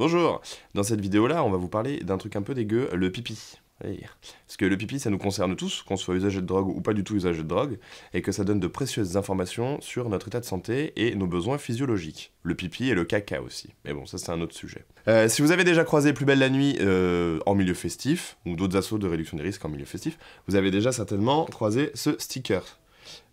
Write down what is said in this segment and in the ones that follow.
Bonjour Dans cette vidéo-là, on va vous parler d'un truc un peu dégueu, le pipi. Parce que le pipi, ça nous concerne tous, qu'on soit usager de drogue ou pas du tout usager de drogue, et que ça donne de précieuses informations sur notre état de santé et nos besoins physiologiques. Le pipi et le caca aussi. Mais bon, ça c'est un autre sujet. Euh, si vous avez déjà croisé Plus Belle la Nuit euh, en milieu festif, ou d'autres assauts de réduction des risques en milieu festif, vous avez déjà certainement croisé ce sticker.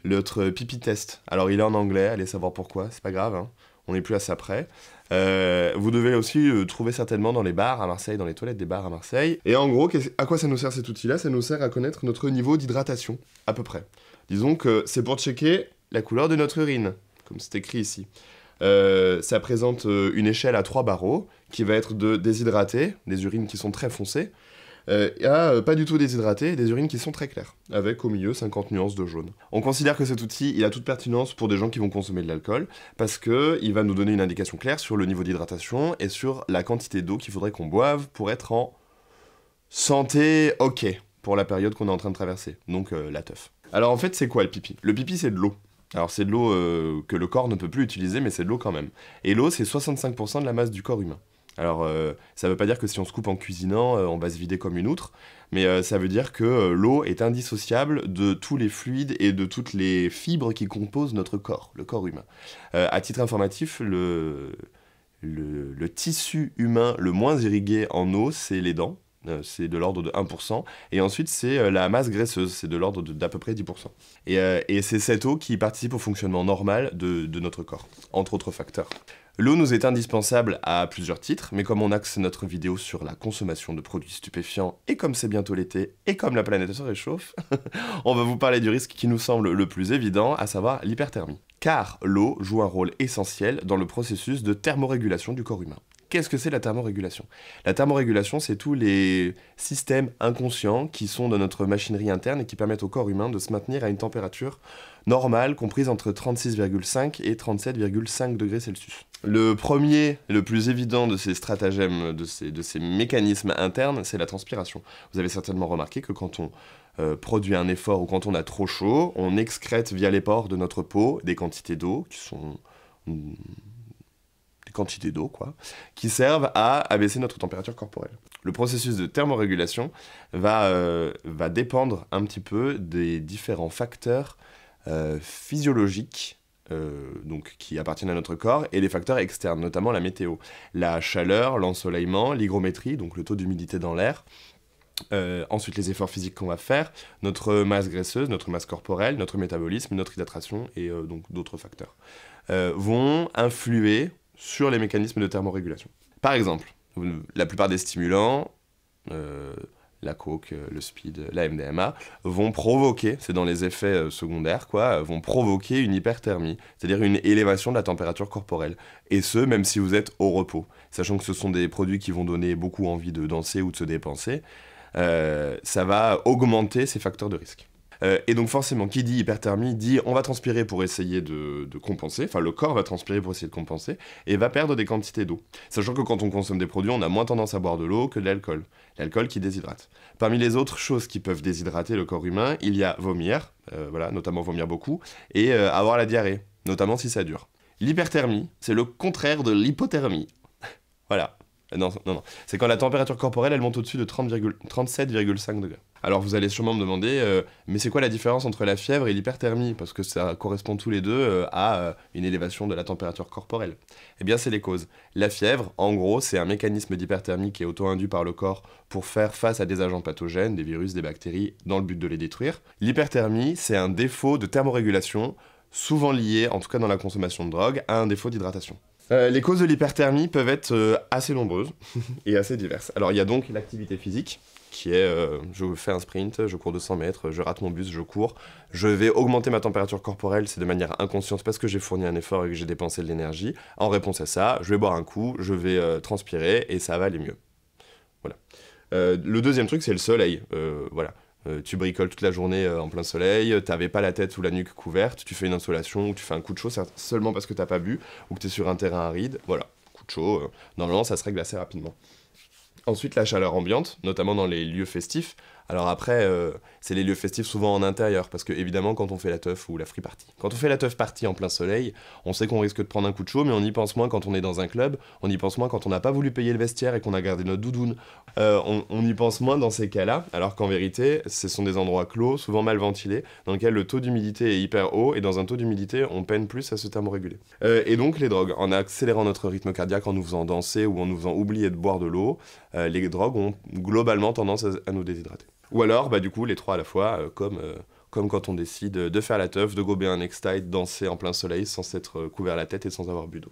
notre pipi test. Alors il est en anglais, allez savoir pourquoi, c'est pas grave, hein. on n'est plus assez près. Euh, vous devez aussi euh, trouver certainement dans les bars à Marseille, dans les toilettes des bars à Marseille. Et en gros, à quoi ça nous sert cet outil-là Ça nous sert à connaître notre niveau d'hydratation, à peu près. Disons que c'est pour checker la couleur de notre urine, comme c'est écrit ici. Euh, ça présente une échelle à trois barreaux qui va être de déshydraté, des urines qui sont très foncées, a euh, euh, pas du tout déshydraté, des urines qui sont très claires, avec au milieu 50 nuances de jaune. On considère que cet outil, il a toute pertinence pour des gens qui vont consommer de l'alcool, parce qu'il va nous donner une indication claire sur le niveau d'hydratation et sur la quantité d'eau qu'il faudrait qu'on boive pour être en santé ok pour la période qu'on est en train de traverser, donc euh, la teuf. Alors en fait, c'est quoi le pipi Le pipi, c'est de l'eau. Alors c'est de l'eau que le corps ne peut plus utiliser, mais c'est de l'eau quand même. Et l'eau, c'est 65% de la masse du corps humain. Alors, euh, ça ne veut pas dire que si on se coupe en cuisinant, euh, on va se vider comme une outre, mais euh, ça veut dire que l'eau est indissociable de tous les fluides et de toutes les fibres qui composent notre corps, le corps humain. à titre informatif, le, tissu humain le moins irrigué en eau, c'est les dents. C'est de l'ordre de 1%. Et ensuite, c'est la masse graisseuse. C'est de l'ordre d'à peu près 10%. Et, c'est cette eau qui participe au fonctionnement normal de notre corps, entre autres facteurs. L'eau nous est indispensable à plusieurs titres, mais comme on axe notre vidéo sur la consommation de produits stupéfiants, et comme c'est bientôt l'été, et comme la planète se réchauffe, on va vous parler du risque qui nous semble le plus évident, à savoir l'hyperthermie. Car l'eau joue un rôle essentiel dans le processus de thermorégulation du corps humain. Qu'est-ce que c'est la thermorégulation La thermorégulation, c'est tous les systèmes inconscients qui sont dans notre machinerie interne et qui permettent au corps humain de se maintenir à une température normale comprise entre 36,5 et 37,5 degrés Celsius. Le premier, le plus évident de ces stratagèmes, de ces, mécanismes internes, c'est la transpiration. Vous avez certainement remarqué que quand on euh, produit un effort ou quand on a trop chaud, on excrète via les pores de notre peau des quantités d'eau qui sont mm, des quantités d'eau quoi, qui servent à abaisser notre température corporelle. Le processus de thermorégulation va, euh, dépendre un petit peu des différents facteurs euh, physiologiques euh, donc, qui appartiennent à notre corps et les facteurs externes, notamment la météo, la chaleur, l'ensoleillement, l'hygrométrie, donc le taux d'humidité dans l'air. Euh, ensuite, les efforts physiques qu'on va faire, notre masse graisseuse, notre masse corporelle, notre métabolisme, notre hydratation et euh, donc d'autres facteurs vont influer sur les mécanismes de thermorégulation. Par exemple, la plupart des stimulants la coke, euh, le speed, la MDMA, vont provoquer, c'est dans les effets euh, secondaires, quoi, euh, vont provoquer une hyperthermie, c'est-à-dire une élévation de la température corporelle. Et ce, même si vous êtes au repos. Sachant que ce sont des produits qui vont donner beaucoup envie de danser ou de se dépenser, ça va augmenter ces facteurs de risque. Euh, et donc forcément, qui dit hyperthermie dit on va transpirer pour essayer de, compenser, enfin le corps va transpirer pour essayer de compenser, et va perdre des quantités d'eau. Sachant que quand on consomme des produits, on a moins tendance à boire de l'eau que de l'alcool. L'alcool qui déshydrate. Parmi les autres choses qui peuvent déshydrater le corps humain, il y a vomir, euh, voilà, notamment vomir beaucoup, et euh, avoir la diarrhée, notamment si ça dure. L'hyperthermie, c'est le contraire de l'hypothermie. voilà. Euh, non, non, non. C'est quand la température corporelle, elle monte au-dessus de 37,5 degrés. Alors vous allez sûrement me demander, euh, mais c'est quoi la différence entre la fièvre et l'hyperthermie Parce que ça correspond tous les deux euh, à une élévation de la température corporelle. Eh bien, c'est les causes. La fièvre, en gros, c'est un mécanisme d'hyperthermie qui est auto-induit par le corps pour faire face à des agents pathogènes, des virus, des bactéries, dans le but de les détruire. L'hyperthermie, c'est un défaut de thermorégulation, souvent lié, en tout cas dans la consommation de drogue, à un défaut d'hydratation. Euh, les causes de l'hyperthermie peuvent être euh, assez nombreuses et assez diverses. Alors il y a donc l'activité physique, qui est euh, je fais un sprint, je cours 200 mètres, je rate mon bus, je cours, je vais augmenter ma température corporelle, c'est de manière inconsciente parce que j'ai fourni un effort et que j'ai dépensé de l'énergie. En réponse à ça, je vais boire un coup, je vais transpirer et ça va aller mieux. Voilà. le deuxième truc, c'est le soleil. voilà euh, tu bricoles toute la journée euh, en plein soleil, tu euh, t'avais pas la tête ou la nuque couverte, tu fais une insolation ou tu fais un coup de chaud seulement parce que t'as pas bu ou que t'es sur un terrain aride. Voilà, coup de chaud. normalement, ça se règle assez rapidement. Ensuite, la chaleur ambiante, notamment dans les lieux festifs, alors après, euh, c'est les lieux festifs souvent en intérieur, parce que évidemment, quand on fait la teuf ou la free party, quand on fait la teuf party en plein soleil, on sait qu'on risque de prendre un coup de chaud, mais on y pense moins quand on est dans un club, on y pense moins quand on n'a pas voulu payer le vestiaire et qu'on a gardé notre doudoune. Euh, on, y pense moins dans ces cas-là, alors qu'en vérité, ce sont des endroits clos, souvent mal ventilés, dans lesquels le taux d'humidité est hyper haut, et dans un taux d'humidité, on peine plus à se thermoréguler. Euh, et donc les drogues, en accélérant notre rythme cardiaque, en nous faisant danser ou en nous faisant oublier de boire de l'eau, les drogues ont globalement tendance à nous déshydrater. Ou alors, bah, du coup, les trois à la fois, euh, euh, comme, quand on décide de faire la teuf, de gober un de danser en plein soleil sans s'être euh, couvert la tête et sans avoir bu d'eau.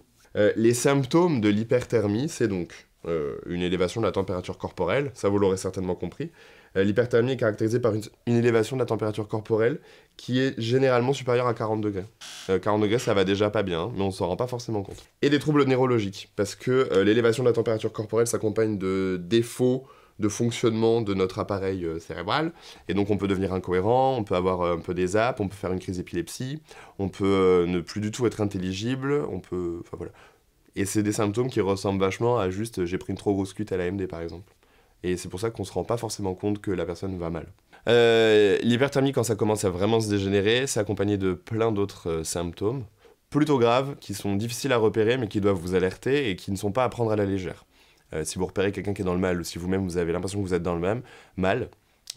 les symptômes de l'hyperthermie, c'est donc une élévation de la température corporelle, ça vous l'aurez certainement compris. L'hyperthermie est caractérisée par une, une, élévation de la température corporelle qui est généralement supérieure à 40 degrés. 40 degrés, ça va déjà pas bien, mais on s'en rend pas forcément compte. Et des troubles neurologiques, parce que l'élévation de la température corporelle s'accompagne de défauts de fonctionnement de notre appareil euh, cérébral. Et donc on peut devenir incohérent, on peut avoir euh, un peu des apps, on peut faire une crise d'épilepsie, on peut euh, ne plus du tout être intelligible, on peut... Enfin voilà. Et c'est des symptômes qui ressemblent vachement à juste j'ai pris une trop grosse cuite à la l'AMD par exemple. Et c'est pour ça qu'on ne se rend pas forcément compte que la personne va mal. Euh, L'hyperthermie, quand ça commence à vraiment se dégénérer, c'est accompagné de plein d'autres symptômes plutôt graves qui sont difficiles à repérer mais qui doivent vous alerter et qui ne sont pas à prendre à la légère. Euh, si vous repérez quelqu'un qui est dans le mal, ou si vous-même vous avez l'impression que vous êtes dans le même mal,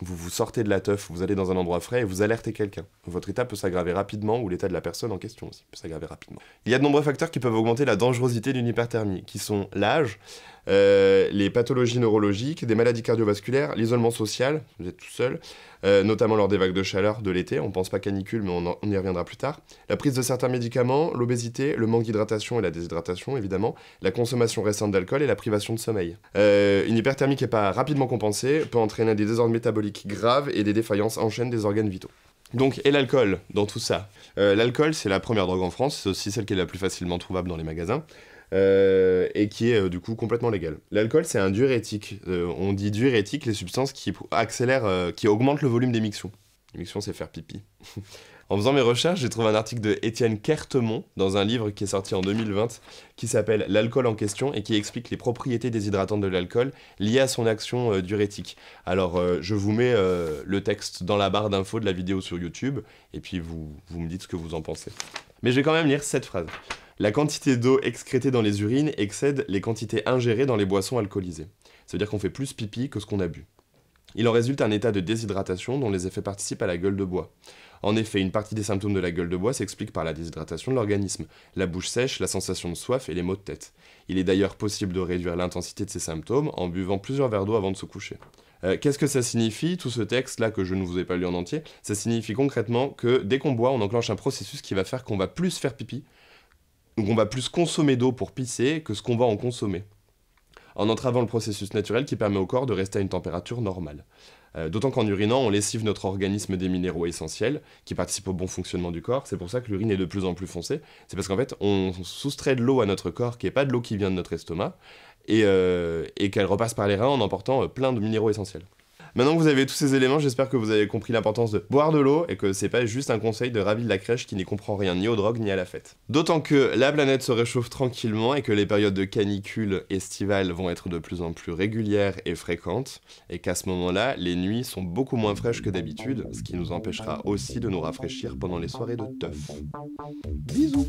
vous vous sortez de la teuf, vous allez dans un endroit frais et vous alertez quelqu'un. Votre état peut s'aggraver rapidement, ou l'état de la personne en question aussi peut s'aggraver rapidement. Il y a de nombreux facteurs qui peuvent augmenter la dangerosité d'une hyperthermie, qui sont l'âge, euh, les pathologies neurologiques, des maladies cardiovasculaires, l'isolement social, vous êtes tout seul, euh, notamment lors des vagues de chaleur de l'été, on pense pas canicule mais on, y reviendra plus tard, la prise de certains médicaments, l'obésité, le manque d'hydratation et la déshydratation évidemment, la consommation récente d'alcool et la privation de sommeil. Euh, une hyperthermie qui n'est pas rapidement compensée peut entraîner des désordres métaboliques graves et des défaillances en chaîne des organes vitaux. Donc, et l'alcool dans tout ça L'alcool, c'est la première drogue en France, c'est aussi celle qui est la plus facilement trouvable dans les magasins. Euh, et qui est euh, du coup complètement légal. L'alcool, c'est un diurétique. Euh, on dit diurétique les substances qui accélèrent, qui augmentent le volume des d'émission. L'émission, c'est faire pipi. en faisant mes recherches, j'ai trouvé un article de Étienne Kertemont dans un livre qui est sorti en 2020 qui s'appelle L'alcool en question et qui explique les propriétés déshydratantes de l'alcool liées à son action diurétique. Alors, je vous mets le texte dans la barre d'infos de la vidéo sur YouTube et puis vous, vous me dites ce que vous en pensez. Mais je vais quand même lire cette phrase. La quantité d'eau excrétée dans les urines excède les quantités ingérées dans les boissons alcoolisées. Ça veut dire qu'on fait plus pipi que ce qu'on a bu. Il en résulte un état de déshydratation dont les effets participent à la gueule de bois. En effet, une partie des symptômes de la gueule de bois s'explique par la déshydratation de l'organisme, la bouche sèche, la sensation de soif et les maux de tête. Il est d'ailleurs possible de réduire l'intensité de ces symptômes en buvant plusieurs verres d'eau avant de se coucher. Euh, qu'est-ce que ça signifie Tout ce texte-là que je ne vous ai pas lu en entier, ça signifie concrètement que dès qu'on boit, on enclenche un processus qui va faire qu'on va plus faire pipi, donc on va plus consommer d'eau pour pisser que ce qu'on va en consommer, en entravant le processus naturel qui permet au corps de rester à une température normale. Euh, d'autant qu'en urinant, on lessive notre organisme des minéraux essentiels qui participent au bon fonctionnement du corps. C'est pour ça que l'urine est de plus en plus foncée. C'est parce qu'en fait, on soustrait de l'eau à notre corps qui n'est pas de l'eau qui vient de notre estomac et euh, qu'elle repasse par les reins en emportant euh, plein de minéraux essentiels. Maintenant que vous avez tous ces éléments, j'espère que vous avez compris l'importance de boire de l'eau et que c'est pas juste un conseil de ravi de la crèche qui n'y comprend rien ni aux drogues ni à la fête. D'autant que la planète se réchauffe tranquillement et que les périodes de canicule estivale vont être de plus en plus régulières et fréquentes, et qu'à ce moment-là, les nuits sont beaucoup moins fraîches que d'habitude, ce qui nous empêchera aussi de nous rafraîchir pendant les soirées de teuf. Bisous